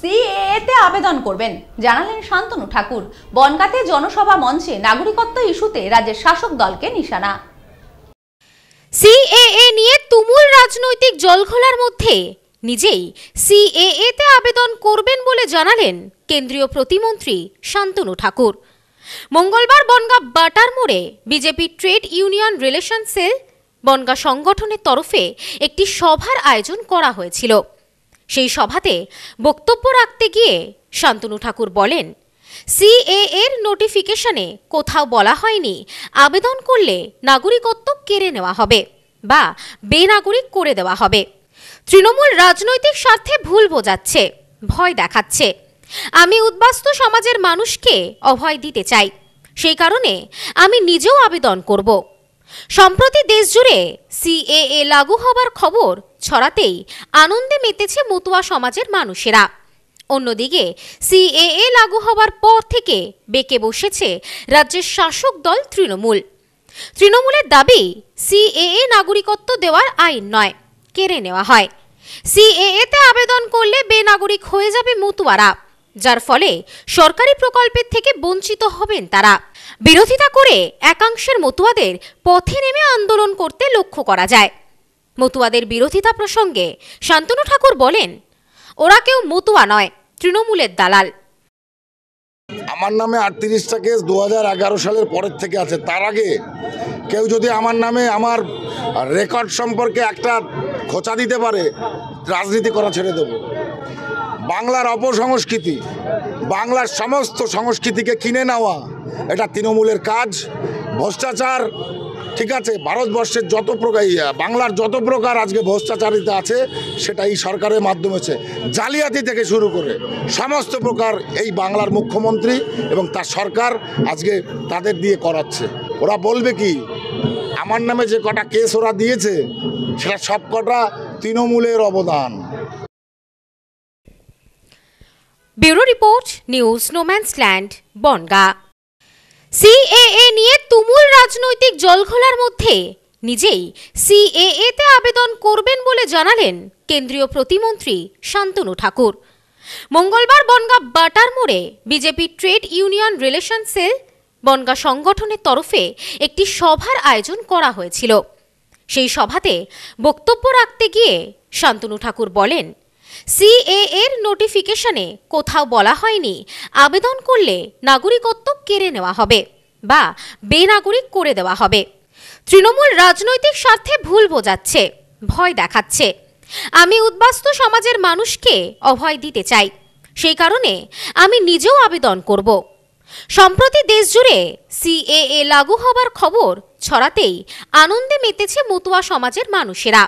সিএএতে আবেদন করবেন জানালেন শান্তনু ঠাকুর বনগাতে জনসভা মঞ্চে নাগরিকত্ব ইস্যুতে রাজ্যের শাসক দলকে নিশানা সিএএ নিয়ে তুমুল রাজনৈতিক জলঘোলার মধ্যে নিজেই সিএএতে আবেদন করবেন বলে জানালেন কেন্দ্রীয় প্রতিমন্ত্রী শান্তনু ঠাকুর মঙ্গলবার বনগা বাটার মোড়ে BJP trade union relation cell Bangaon সংগঠনের তরফে একটি সভার আয়োজন করা হয়েছিল সেই সভাতে বক্তব্য রাখতে গিয়ে শান্তনু ঠাকুর বলেন সিএ এর নোটিফিকেশনে কোথাও বলা হয়নি আবেদন করলে নাগরিকত্ব কেড়ে নেওয়া হবে বা বেনাগরিক করে দেওয়া হবে তৃণমূল রাজনৈতিক স্বার্থে ভুল বোঝাচ্ছে ভয় দেখাচ্ছে আমি উদ্বাস্ত সমাজের মানুষকে অভয় দিতে চাই সেই কারণে আমি নিজেও আবেদন করব সম্প্রতি দেশজুড়ে সিএএ লাগু হবার খবর ছড়াতেই আনন্দে মেতেছে মতুয়া সমাজের মানুষেরা অন্যদিকে সিএএ লাগু হবার পর থেকে বেঁকে বসেছে রাজ্যের শাসক দল তৃণমূল তৃণমূলের দাবি সিএএ নাগরিকত্ব দেওয়ার আইন নয় কেড়ে নেওয়া হয় সিএএতে আবেদন করলে বেনাগরিক হয়ে যাবে মতুয়ারা যার ফলে সরকারি প্রকল্পের থেকে বঞ্চিত হবেন তারা বিরোধিতা করে একাংশের মতুয়াদের পথে নেমে আন্দোলন করতে লক্ষ্য করা যায় মতুয়াদের বিরোধিতা প্রসঙ্গে শান্তনু ঠাকুর বলেন ওরা কেউ মতুয়া নয় তৃণমূলের দালাল আমার নামে আটত্রিশটা কেস দু সালের পরের থেকে আছে তার আগে কেউ যদি আমার নামে আমার রেকর্ড সম্পর্কে একটা খোঁচা দিতে পারে রাজনীতি করা ছেড়ে দেবো বাংলার অপসংস্কৃতি বাংলার সমস্ত সংস্কৃতিকে কিনে নেওয়া এটা তৃণমূলের কাজ ভ্রষ্টাচার ঠিক আছে ভারতবর্ষের যত প্রকার বাংলার যত প্রকার আজকে ভ্রষ্টাচারিত আছে সেটা এই সরকারের মাধ্যমে জালিয়াতি থেকে শুরু করে সমস্ত প্রকার এই বাংলার মুখ্যমন্ত্রী এবং তার সরকার আজকে তাদের দিয়ে করাচ্ছে ওরা বলবে কি আমার নামে যে কটা কেস ওরা দিয়েছে সেটা সব কটা তৃণমূলের অবদান bureau report news no man's land Bangaon CAA নিয়ে তুমুল রাজনৈতিক জলঘোলার মধ্যে নিজেই সিএএতে আবেদন করবেন বলে জানালেন কেন্দ্রীয় প্রতিমন্ত্রী শান্তনু ঠাকুর মঙ্গলবার বনগা বাটার মোড়ে BJP trade union relation cell Bangaon সংগঠনের তরফে একটি সভার আয়োজন করা হয়েছিল সেই সভাতে বক্তব্য রাখতে গিয়ে শান্তনু ঠাকুর বলেন সিএ এর নোটিফিকেশনে কোথাও বলা হয়নি আবেদন করলে নাগরিকত্ব কেড়ে নেওয়া হবে বা বেনাগরিক করে দেওয়া হবে তৃণমূল রাজনৈতিক স্বার্থে ভুল বোঝাচ্ছে ভয় দেখাচ্ছে আমি উদ্বাস্ত সমাজের মানুষকে অভয় দিতে চাই সেই কারণে আমি নিজেও আবেদন করব সম্প্রতি দেশজুড়ে সিএএ লাগু হবার খবর ছড়াতেই আনন্দে মেতেছে মতুয়া সমাজের মানুষেরা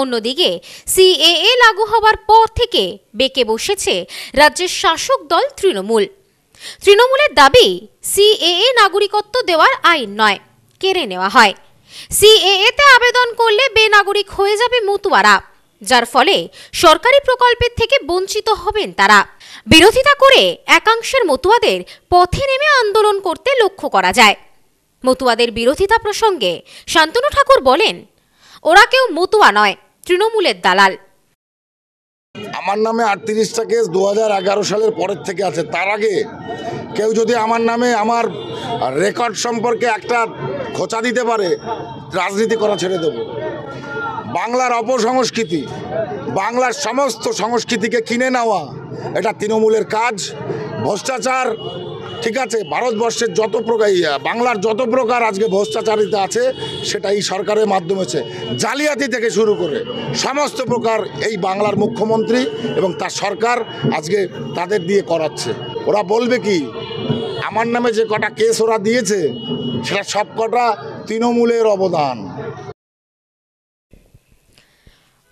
অন্যদিকে সিএএ লাগু হওয়ার পর থেকে বেঁকে বসেছে রাজ্যের শাসক দল তৃণমূল তৃণমূলের দাবি সিএএ নাগরিকত্ব দেওয়ার আইন নয় কেড়ে নেওয়া হয় সিএএতে আবেদন করলে বেনাগরিক হয়ে যাবে মতুয়ারা যার ফলে সরকারি প্রকল্পের থেকে বঞ্চিত হবেন তারা বিরোধিতা করে একাংশের মতুয়াদের পথে নেমে আন্দোলন করতে লক্ষ্য করা যায় মতুয়াদের বিরোধিতা প্রসঙ্গে শান্তনু ঠাকুর বলেন ওরা কেউ মতুয়া নয় তৃণমূলের দালাল আমার নামে আটত্রিশটা কেস দু সালের পরের থেকে আছে তার আগে কেউ যদি আমার নামে আমার রেকর্ড সম্পর্কে একটা খোঁচা দিতে পারে রাজনীতি করা ছেড়ে দেব বাংলার অপসংস্কৃতি বাংলার সমস্ত সংস্কৃতিকে কিনে নেওয়া এটা তৃণমূলের কাজ ভ্রষ্টাচার ঠিক আছে ভারতবর্ষের যত প্রকার বাংলার যত প্রকার আজকে ভ্রষ্টাচারিতা আছে সেটা এই সরকারের মাধ্যমে জালিয়াতি থেকে শুরু করে সমস্ত প্রকার এই বাংলার মুখ্যমন্ত্রী এবং তার সরকার আজকে তাদের দিয়ে করাচ্ছে ওরা বলবে কি আমার নামে যে কটা কেস ওরা দিয়েছে সেটা সব কটা তৃণমূলের অবদান